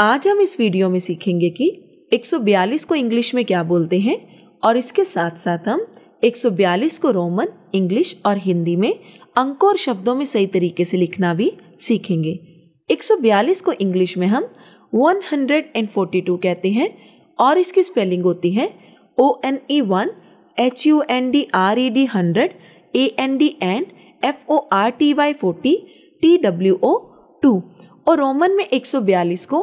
आज हम इस वीडियो में सीखेंगे कि 142 को इंग्लिश में क्या बोलते हैं और इसके साथ साथ हम 142 को रोमन इंग्लिश और हिंदी में अंकों और शब्दों में सही तरीके से लिखना भी सीखेंगे 142 को इंग्लिश में हम 142 कहते हैं और इसकी स्पेलिंग होती है O N E one H U N D R E D hundred A N D N F O R T Y forty T W O two और रोमन में 142 को